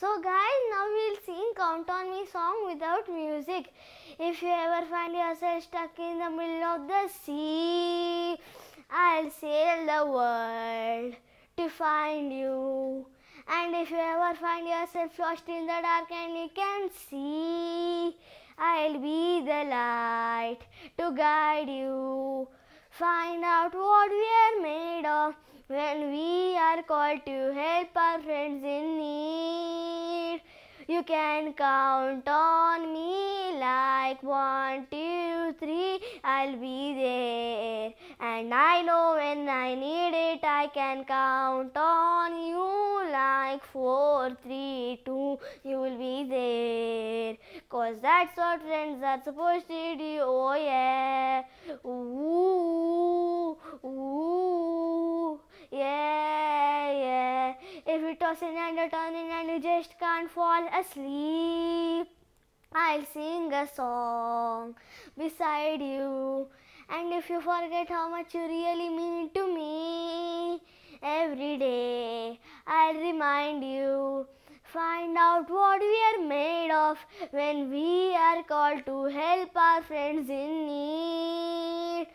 So guys, now we'll sing Count On Me song without music. If you ever find yourself stuck in the middle of the sea, I'll sail the world to find you. And if you ever find yourself lost in the dark and you can not see, I'll be the light to guide you. Find out what we are made of when we are called to help our friends in need. You can count on me like one, two, three, I'll be there. And I know when I need it, I can count on you like four, three, two, you will be there. Cause that's what friends are supposed to do, oh yeah. Ooh. tossing and a turning and you just can't fall asleep. I'll sing a song beside you. And if you forget how much you really mean to me, every day I'll remind you. Find out what we are made of when we are called to help our friends in need.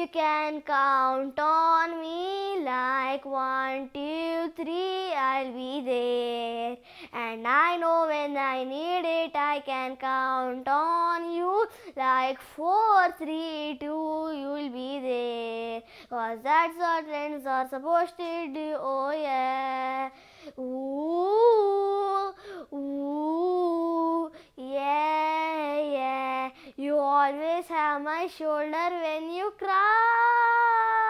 You can count on me like one, two. 3 I'll be there. And I know when I need it I can count on you. Like four, you'll be there. Cause that's what friends are supposed to do. Oh yeah. Ooh, ooh, yeah, yeah. You always have my shoulder when you cry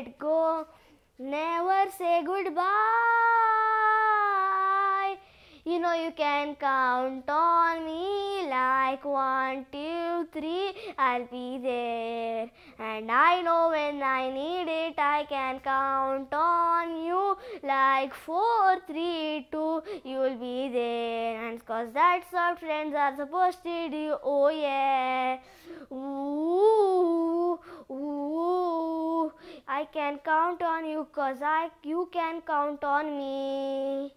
let go. Never say goodbye. You know you can count on me like one, two, three. I'll be there. And I know when I need it, I can count on you like four, three, two. You'll be there. And cause that's what friends are supposed to do. Oh yeah. Ooh. I can count on you cause I you can count on me.